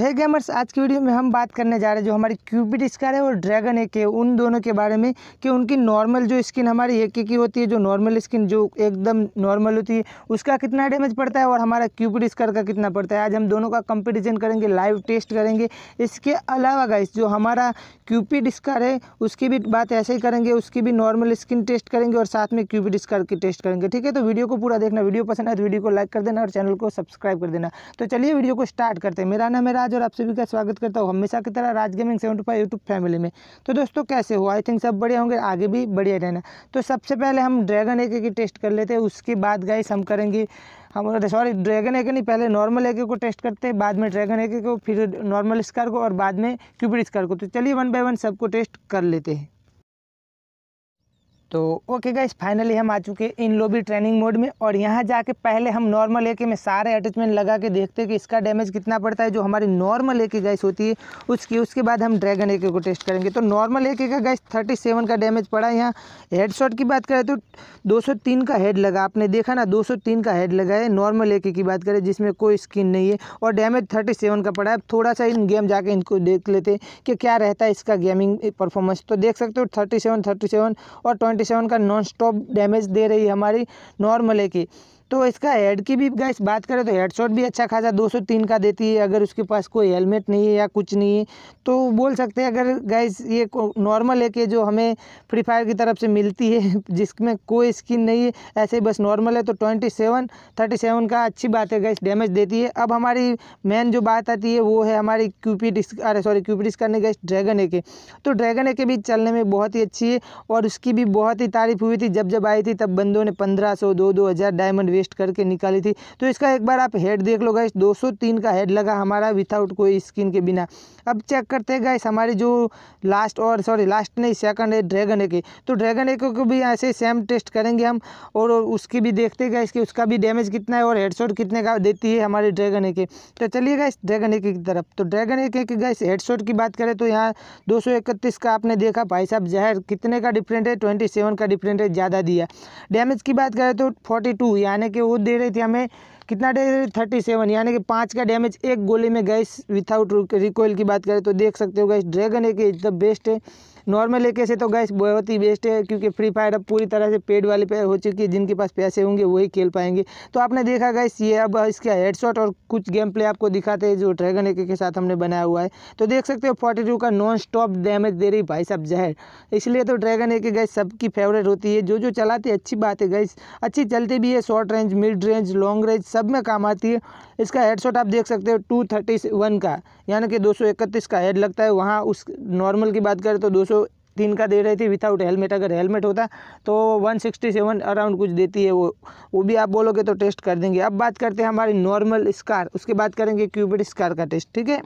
हे gamers आज की video में हम बात करने जा रहे हैं जो हमारी क्यूबिट स्कार है और ड्रैगन एक है उन दोनों के बारे में कि उनकी नॉर्मल जो स्किन हमारी एक की होती है जो नॉर्मल स्किन जो एकदम नॉर्मल होती है उसका कितना डैमेज पड़ता है और हमारा क्यूबिट स्कार का कितना पड़ता है आज हम दोनों का कंपेरिजन करेंगे लाइव टेस्ट करेंगे इसके अलावा गाइस जो हमारा क्यूपिड स्कार है उसकी भी बात ऐसे ही करेंगे उसकी भी नॉर्मल स्किन टेस्ट करेंगे और साथ में क्यूबिड स्कार की टेस्ट करेंगे ठीक है तो वीडियो को पूरा देखना वीडियो पसंद है तो वीडियो को लाइक कर देना और चैनल को सब्सक्राइब कर देना तो चलिए वीडियो को स्टार्ट करते हैं मेरा नाम मेरा राज और आप सभी का स्वागत करता हूँ हमेशा की तरह Raj gaming seven two five YouTube family में तो दोस्तों कैसे हो आई थिंक सब बढ़िया होंगे आगे भी बढ़िया रहना तो सबसे पहले हम ड्रैगन एक की टेस्ट कर लेते हैं उसके बाद गाइस हम करेंगे हम सॉरी ड्रैगन एक नहीं पहले नॉर्मल एक को टेस्ट करते हैं बाद में ड्रैगन एक को फिर नॉर्मल स्कार को और बाद में क्यूबिड स्कार को तो चलिए वन बाई वन सबको टेस्ट कर लेते हैं तो ओके गाइस फाइनली हम आ चुके हैं इन लोबी ट्रेनिंग मोड में और यहाँ जाके पहले हम नॉर्मल एके में सारे अटैचमेंट लगा के देखते हैं कि इसका डैमेज कितना पड़ता है जो हमारी नॉर्मल एके गाइस होती है उसकी उसके बाद हम ड्रैगन एके को टेस्ट करेंगे तो नॉर्मल एके का गाइस थर्टी सेवन का डैमेज पड़ा यहाँ शॉट की बात करें तो दो सौ तीन का हेड लगा आपने देखा ना दो सौ तीन का हेड लगा है नॉर्मल एके की बात करें जिसमें कोई स्किन नहीं है और डैमेज थर्टी सेवन का पड़ा है थोड़ा सा इन गेम जाके इनको देख लेते हैं कि क्या रहता है इसका गेमिंग परफॉर्मेंस तो देख सकते हो थर्टी सेवन थर्टी सेवन और ट्वेंटी सेवन का नॉन स्टॉप डैमेज दे रही है हमारी नॉर्मल है की तो इसका हेड की भी गैस बात करें तो हेडशॉट भी अच्छा खासा 203 का देती है अगर उसके पास कोई हेलमेट नहीं है या कुछ नहीं है तो बोल सकते हैं अगर गैस ये नॉर्मल है कि जो हमें फ्री फायर की तरफ से मिलती है जिसमें कोई स्किन नहीं है ऐसे ही बस नॉर्मल है तो ट्वेंटी सेवन थर्टी सेवन का अच्छी बात है गैस डैमेज देती है अब हमारी मेन जो बात आती है वो है हमारी क्यूपीड अरे सॉरी क्यूपिड करने गैस ड्रैगन ए के तो ड्रैगन ए के भी चलने में बहुत ही अच्छी है और उसकी भी बहुत ही तारीफ हुई थी जब जब आई थी तब बंदों ने पंद्रह सौ दो दो हज़ार डायमंड पेस्ट करके निकाली थी तो इसका एक बार आप हेड देख लो गाइस 203 का हेड लगा हमारा विथआउट कोई स्किन के बिना अब चेक करते हैं गाइस हमारी जो लास्ट और सॉरी लास्ट नहीं सेकंड है ड्रैगन एक तो ड्रैगन एक को भी ऐसे सेम टेस्ट करेंगे हम और उसकी भी देखते गाइस कि उसका भी डैमेज कितना है और हेडशॉट कितने का देती है हमारी ड्रैगन एक तो चलिए गाइस ड्रैगन एक की तरफ तो ड्रैगन एक एक गाइस हेडशॉट की बात करें तो यहाँ दो का आपने देखा भाई साहब जहर कितने का डिफरेंट है ट्वेंटी का डिफरेंट है ज़्यादा दिया डैमेज की बात करें तो फोर्टी यानी यानी कि वो दे रही थी हमें कितना दे रही थर्टी सेवन यानी कि पाँच का डैमेज एक गोली में गैस विथआउट रिकॉयल की बात करें तो देख सकते हो गैस ड्रैगन एक द बेस्ट है नॉर्मल लेके से तो गैस बहुत ही बेस्ट है क्योंकि फ्री फायर अब पूरी तरह से पेड वाले पे हो चुकी है जिनके पास पैसे होंगे वही खेल पाएंगे तो आपने देखा गैस ये अब इसका हेडशॉट और कुछ गेम प्ले आपको दिखाते हैं जो ड्रैगन एक के साथ हमने बनाया हुआ है तो देख सकते हो फोर्टी का नॉन स्टॉप डैमेज दे रही भाई साहब जहर इसलिए तो ड्रैगन एक गैस सबकी फेवरेट होती है जो जो चलाते अच्छी बात है गैस अच्छी चलती भी है short range mid range long range सब में काम आती है इसका हेडशॉट आप देख सकते हो टू थर्टी वन का यानी कि दो का हेड लगता है वहाँ उस नॉर्मल की बात करें तो दो तीन का दे रही थी विदाउट हेलमेट अगर हेलमेट होता तो 167 अराउंड कुछ देती है वो वो भी आप बोलोगे तो टेस्ट कर देंगे अब बात करते हैं हमारी नॉर्मल स्कार उसके बाद करेंगे क्यूबिड स्कार का टेस्ट ठीक है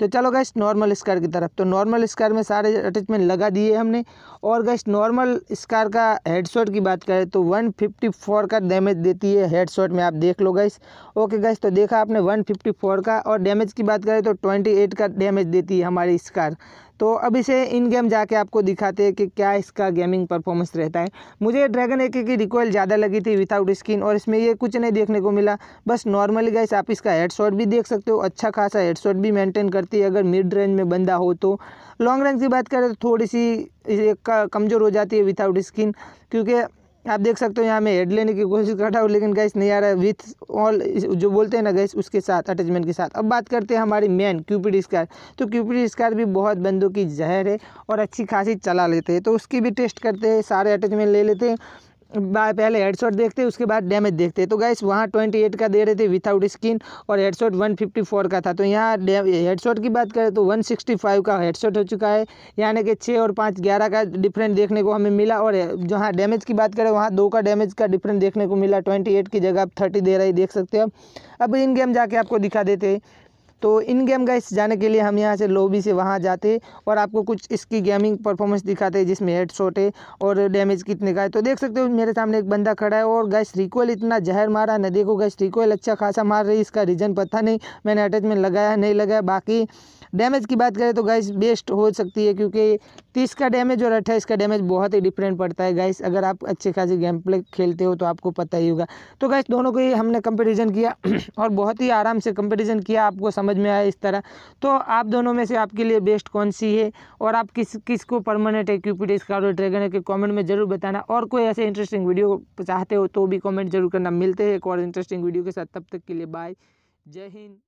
तो चलो गैस नॉर्मल स्कार की तरफ तो नॉर्मल स्कार में सारे अटैचमेंट लगा दिए हमने और गैस नॉर्मल स्कार का हेडशॉट की बात करें तो 154 का डैमेज देती है हेडशॉट में आप देख लो गैस ओके गैस तो देखा आपने 154 का और डैमेज की बात करें तो 28 का डैमेज देती है हमारी स्कार तो अब इसे इन गेम जाके आपको दिखाते हैं कि क्या इसका गेमिंग परफॉर्मेंस रहता है मुझे ड्रैगन एक की रिकॉयल ज़्यादा लगी थी विदाउट स्किन और इसमें ये कुछ नहीं देखने को मिला बस नॉर्मली गैस आप इसका हेडशॉट भी देख सकते हो अच्छा खासा हेडशॉट भी मेंटेन करती है अगर मिड रेंज में बंदा हो तो लॉन्ग रेंज की बात करें तो थोड़ी सी कमज़ोर हो जाती है विदाउट स्किन क्योंकि आप देख सकते हो यहाँ मैं हेड लेने की कोशिश कर रहा हूँ लेकिन गैस नहीं आ रहा है विथ ऑल जो बोलते हैं ना गैस उसके साथ अटैचमेंट के साथ अब बात करते हैं हमारी मेन क्यूपिड स्कार तो क्यूपिड स्कार भी बहुत बंदों की जहर है और अच्छी खासी चला लेते हैं तो उसकी भी टेस्ट करते हैं सारे अटैचमेंट ले लेते हैं पहले हेडशॉट देखते उसके बाद डैमेज देखते तो गाइस वहाँ ट्वेंटी एट का दे रहे थे विथआउट स्किन और हेडशॉट वन फिफ्टी फोर का था तो यहाँ हेडशॉट की बात करें तो वन सिक्सटी फाइव का हेडशॉट हो चुका है यानी कि छः और पाँच ग्यारह का डिफरेंट देखने को हमें मिला और जहाँ डैमेज की बात करें वहाँ दो का डैमेज का डिफरेंट देखने को मिला ट्वेंटी एट की जगह आप थर्टी दे रही देख सकते हो अब इन गेम जाके आपको दिखा देते हैं तो इन गेम गाइस जाने के लिए हम यहाँ से लोबी से वहाँ जाते और आपको कुछ इसकी गेमिंग परफॉर्मेंस दिखाते जिसमें हेड शॉट है और डैमेज कितने का है तो देख सकते हो मेरे सामने एक बंदा खड़ा है और गैस रिकॉयल इतना जहर मारा ना देखो गैस रिकॉयल अच्छा खासा मार रही इसका रीज़न पता नहीं मैंने अटैचमेंट लगाया नहीं लगाया बाकी डैमेज की बात करें तो गाइस बेस्ट हो सकती है क्योंकि तीस का डैमेज और अट्ठाईस का डैमेज बहुत ही डिफरेंट पड़ता है गाइस अगर आप अच्छे खासे गेम प्ले खेलते हो तो आपको पता ही होगा तो गाइस दोनों को ही हमने कंपेरिजन किया और बहुत ही आराम से कंपेरिजन किया आपको समझ में आया इस तरह तो आप दोनों में से आपके लिए बेस्ट कौन सी है और आप किस किस को परमानेंट है क्यूपिड स्काउट और ड्रैगन है कि कॉमेंट में ज़रूर बताना और कोई ऐसे इंटरेस्टिंग वीडियो चाहते हो तो भी कॉमेंट जरूर करना मिलते हैं एक और इंटरेस्टिंग वीडियो के साथ तब तक के लिए बाय जय हिंद